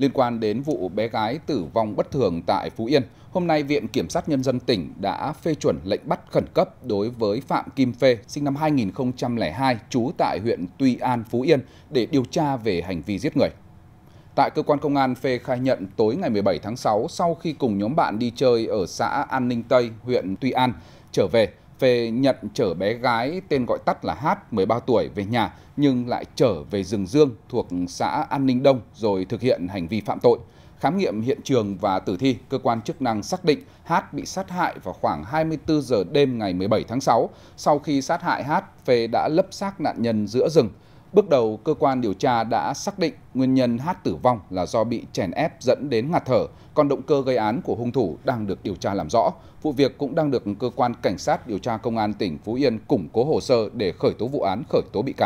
Liên quan đến vụ bé gái tử vong bất thường tại Phú Yên, hôm nay Viện Kiểm sát Nhân dân tỉnh đã phê chuẩn lệnh bắt khẩn cấp đối với Phạm Kim Phê, sinh năm 2002, trú tại huyện Tuy An, Phú Yên, để điều tra về hành vi giết người. Tại cơ quan công an, Phê khai nhận tối ngày 17 tháng 6, sau khi cùng nhóm bạn đi chơi ở xã An Ninh Tây, huyện Tuy An, trở về, về nhận chở bé gái tên gọi tắt là Hát 13 tuổi về nhà nhưng lại trở về rừng dương thuộc xã An Ninh Đông rồi thực hiện hành vi phạm tội. Khám nghiệm hiện trường và tử thi, cơ quan chức năng xác định Hát bị sát hại vào khoảng 24 giờ đêm ngày 17 tháng 6. Sau khi sát hại Hát, Phê đã lấp xác nạn nhân giữa rừng. Bước đầu, cơ quan điều tra đã xác định nguyên nhân hát tử vong là do bị chèn ép dẫn đến ngạt thở, còn động cơ gây án của hung thủ đang được điều tra làm rõ. Vụ việc cũng đang được cơ quan cảnh sát điều tra công an tỉnh Phú Yên củng cố hồ sơ để khởi tố vụ án, khởi tố bị can.